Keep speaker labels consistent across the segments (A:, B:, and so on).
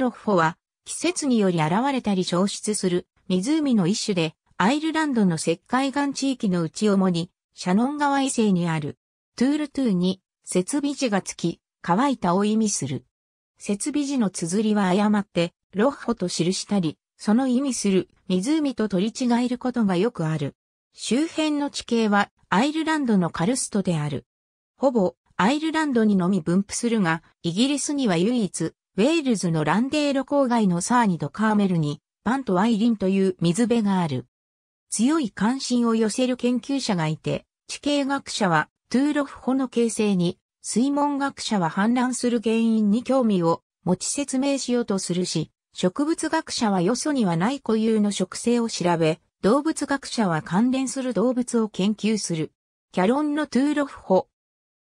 A: ロッホは、季節により現れたり消失する湖の一種で、アイルランドの石灰岩地域の内主に、シャノン川以西にある、トゥールトゥーに、設備地がつき、乾いたを意味する。設備地の綴りは誤って、ロッホと記したり、その意味する湖と取り違えることがよくある。周辺の地形はアイルランドのカルストである。ほぼアイルランドにのみ分布するが、イギリスには唯一ウェールズのランデーロ郊外のサーニとカーメルに、パンとワイリンという水辺がある。強い関心を寄せる研究者がいて、地形学者はトゥーロフホの形成に、水門学者は氾濫する原因に興味を持ち説明しようとするし、植物学者はよそにはない固有の植生を調べ、動物学者は関連する動物を研究する。キャロンのトゥーロフホ。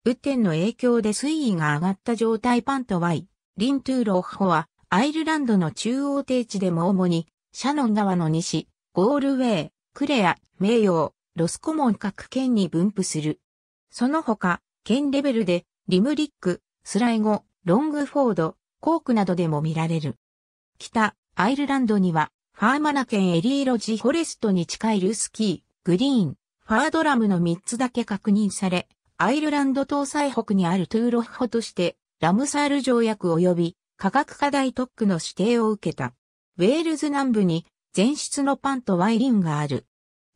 A: 雨天の影響で水位が上がった状態パンと Y。リントゥーロッホは、アイルランドの中央低地でも主に、シャノン川の西、ゴールウェイ、クレア、名誉、ロスコモン各県に分布する。その他、県レベルで、リムリック、スライゴ、ロングフォード、コークなどでも見られる。北、アイルランドには、ファーマナ県エリーロジフォレストに近いルスキー、グリーン、ファードラムの3つだけ確認され、アイルランド東西北にあるトゥーロッホとしてラムサール条約及び価格課題特区の指定を受けた。ウェールズ南部に全室のパンとワイリンがある。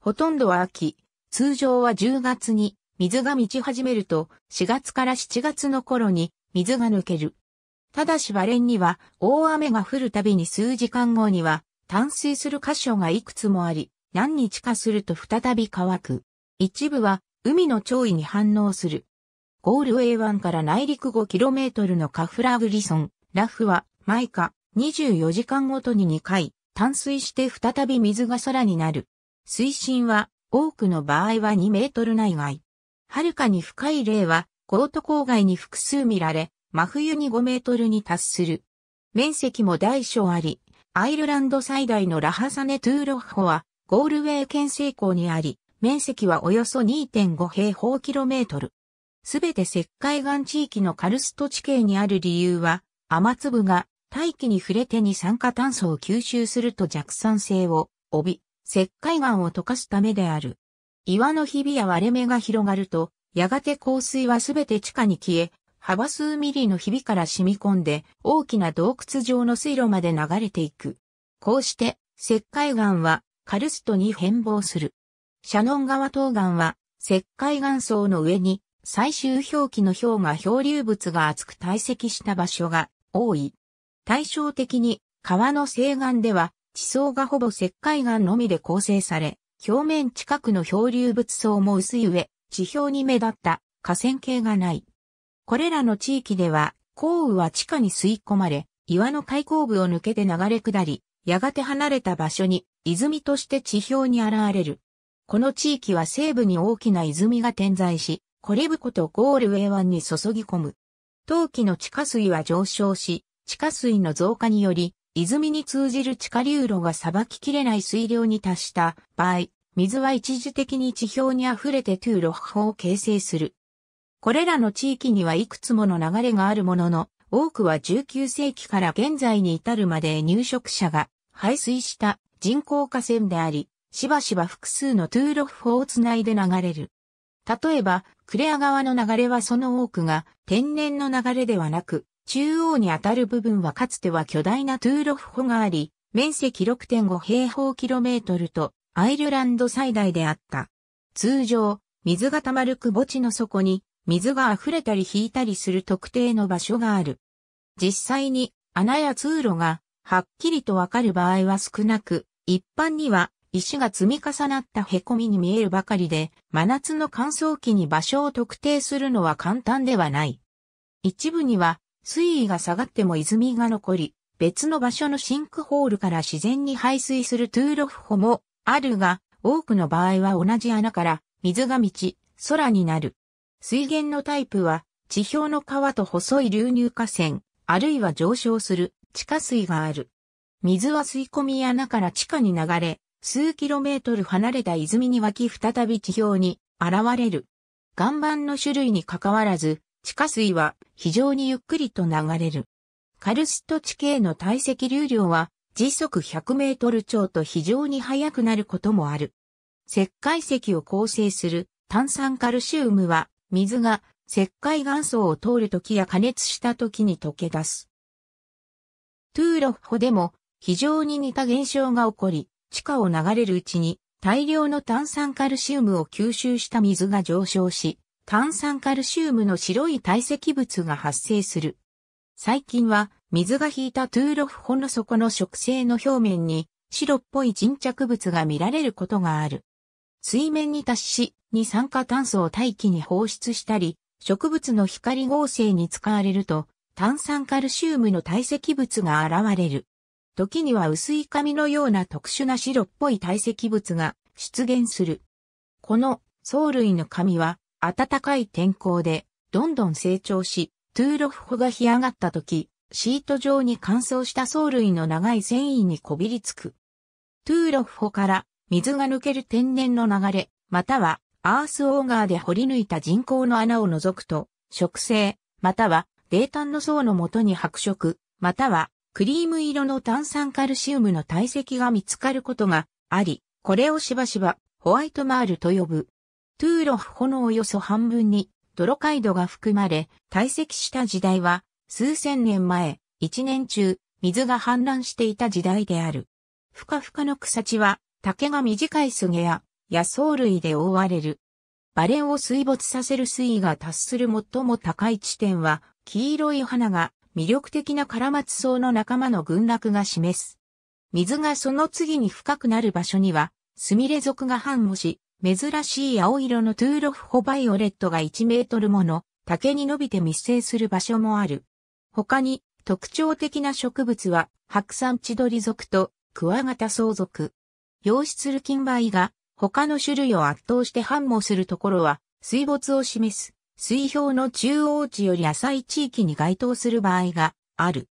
A: ほとんどは秋、通常は10月に水が満ち始めると4月から7月の頃に水が抜ける。ただしバレンには大雨が降るたびに数時間後には淡水する箇所がいくつもあり、何日かすると再び乾く。一部は海の潮位に反応する。ゴールウェイ湾から内陸 5km のカフラグリソン、ラフは、毎日、24時間ごとに2回、淡水して再び水が空になる。水深は、多くの場合は2メートル内外。はるかに深い例は、コート郊外に複数見られ、真冬に5メートルに達する。面積も大小あり、アイルランド最大のラハサネトゥーロッホは、ゴールウェイ県西港にあり、面積はおよそ2.5平方キロメートル。すべて石灰岩地域のカルスト地形にある理由は、雨粒が大気に触れて二酸化炭素を吸収すると弱酸性を帯び、石灰岩を溶かすためである。岩のひびや割れ目が広がると、やがて降水はすべて地下に消え、幅数ミリのひびから染み込んで、大きな洞窟状の水路まで流れていく。こうして、石灰岩はカルストに変貌する。シャノン川東岸は石灰岩層の上に最終表記の表が漂流物が厚く堆積した場所が多い。対照的に川の西岸では地層がほぼ石灰岩のみで構成され、表面近くの漂流物層も薄い上、地表に目立った河川系がない。これらの地域では、降雨は地下に吸い込まれ、岩の開口部を抜けて流れ下り、やがて離れた場所に泉として地表に現れる。この地域は西部に大きな泉が点在し、コレブコとゴールウェイ湾に注ぎ込む。冬季の地下水は上昇し、地下水の増加により、泉に通じる地下流路がさばききれない水量に達した場合、水は一時的に地表に溢れてトゥーロッホを形成する。これらの地域にはいくつもの流れがあるものの、多くは19世紀から現在に至るまで入植者が排水した人工河川であり、しばしば複数のトゥーロッホをつないで流れる。例えば、クレア川の流れはその多くが天然の流れではなく、中央に当たる部分はかつては巨大なトゥーロフ湖があり、面積6.5平方キロメートルとアイルランド最大であった。通常、水が溜まるく墓地の底に水が溢れたり引いたりする特定の場所がある。実際に穴や通路がはっきりとわかる場合は少なく、一般には石が積み重なった凹みに見えるばかりで、真夏の乾燥期に場所を特定するのは簡単ではない。一部には、水位が下がっても泉が残り、別の場所のシンクホールから自然に排水するトゥーロフホもあるが、多くの場合は同じ穴から水が満ち、空になる。水源のタイプは、地表の川と細い流入河川、あるいは上昇する地下水がある。水は吸い込み穴から地下に流れ、数キロメートル離れた泉に湧き再び地表に現れる。岩盤の種類に関わらず、地下水は非常にゆっくりと流れる。カルスト地形の堆積流量は時速100メートル超と非常に速くなることもある。石灰石を構成する炭酸カルシウムは水が石灰岩層を通るときや加熱したときに溶け出す。トゥーロッホでも非常に似た現象が起こり、地下を流れるうちに大量の炭酸カルシウムを吸収した水が上昇し、炭酸カルシウムの白い堆積物が発生する。最近は水が引いたトゥーロフ本の底の植生の表面に白っぽい沈着物が見られることがある。水面に達し、二酸化炭素を大気に放出したり、植物の光合成に使われると、炭酸カルシウムの堆積物が現れる。時には薄い紙のような特殊な白っぽい堆積物が出現する。この藻類の紙は暖かい天候でどんどん成長し、トゥーロフホが干上がった時、シート状に乾燥した藻類の長い繊維にこびりつく。トゥーロフホから水が抜ける天然の流れ、またはアースオーガーで掘り抜いた人工の穴を覗くと、植生、または泥炭の層のもとに白色、またはクリーム色の炭酸カルシウムの体積が見つかることがあり、これをしばしばホワイトマールと呼ぶ。トゥーロフホのおよそ半分に泥カイドが含まれ、堆積した時代は数千年前、一年中水が氾濫していた時代である。ふかふかの草地は竹が短いスゲや野草類で覆われる。バレンを水没させる水位が達する最も高い地点は黄色い花が魅力的なカラマツ草の仲間の群落が示す。水がその次に深くなる場所には、スミレ属が繁茂し、珍しい青色のトゥーロフホバイオレットが1メートルもの竹に伸びて密生する場所もある。他に特徴的な植物は白山千鳥属とクワガタ草ウ属。養出する金梅が他の種類を圧倒して繁茂するところは水没を示す水氷の中央値より浅い地域に該当する場合がある。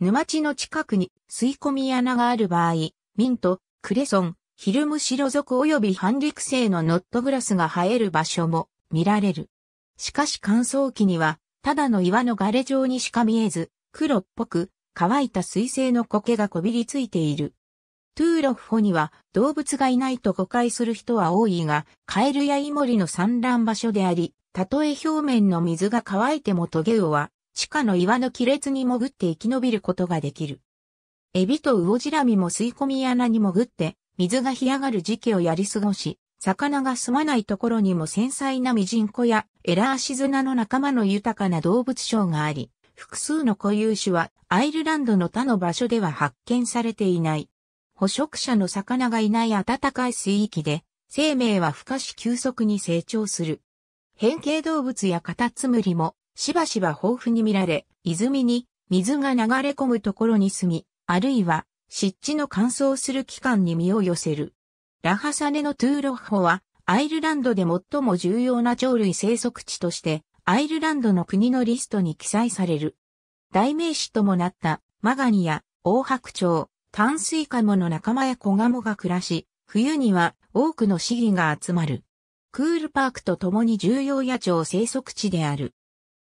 A: 沼地の近くに吸い込み穴がある場合、ミント、クレソン、ヒルムシロ属及び半陸生のノットグラスが生える場所も見られる。しかし乾燥期には、ただの岩の枯れ状にしか見えず、黒っぽく乾いた水性の苔がこびりついている。トゥーロフホには動物がいないと誤解する人は多いが、カエルやイモリの産卵場所であり、たとえ表面の水が乾いてもトゲウオは地下の岩の亀裂に潜って生き延びることができる。エビとウオジラミも吸い込み穴に潜って水が干上がる時期をやり過ごし、魚が住まないところにも繊細なミジンコやエラーシズナの仲間の豊かな動物賞があり、複数の固有種はアイルランドの他の場所では発見されていない。捕食者の魚がいない暖かい水域で、生命は孵化し急速に成長する。変形動物やカタツムリもしばしば豊富に見られ、泉に水が流れ込むところに住み、あるいは湿地の乾燥する期間に身を寄せる。ラハサネのトゥーロッホはアイルランドで最も重要な鳥類生息地としてアイルランドの国のリストに記載される。代名詞ともなったマガニやオオハクチョウ、淡水カモの仲間やコガモが暮らし、冬には多くの市議が集まる。クールパークと共に重要野鳥生息地である。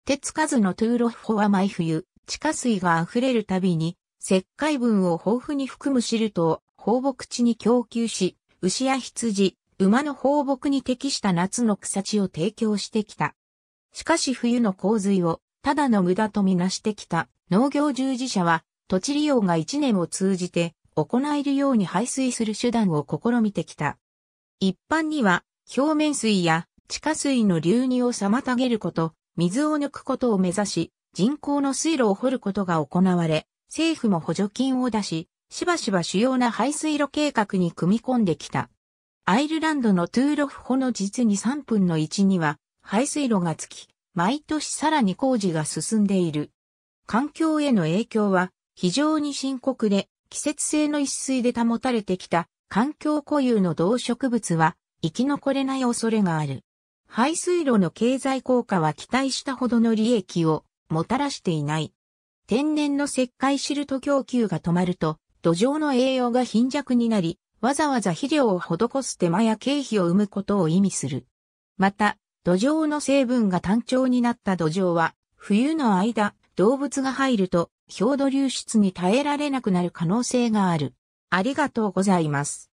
A: 手つかずのトゥーロッホは毎冬、地下水が溢れるたびに、石灰分を豊富に含むシルトを放牧地に供給し、牛や羊、馬の放牧に適した夏の草地を提供してきた。しかし冬の洪水をただの無駄とみなしてきた農業従事者は土地利用が一年を通じて行えるように排水する手段を試みてきた。一般には表面水や地下水の流入を妨げること、水を抜くことを目指し、人工の水路を掘ることが行われ、政府も補助金を出し、しばしば主要な排水路計画に組み込んできた。アイルランドのトゥーロフホの実に3分の1には排水路がつき、毎年さらに工事が進んでいる。環境への影響は非常に深刻で、季節性の一水で保たれてきた環境固有の動植物は生き残れない恐れがある。排水路の経済効果は期待したほどの利益をもたらしていない。天然の石灰シルト供給が止まると、土壌の栄養が貧弱になり、わざわざ肥料を施す手間や経費を生むことを意味する。また、土壌の成分が単調になった土壌は、冬の間、動物が入ると、氷土流出に耐えられなくなる可能性がある。ありがとうございます。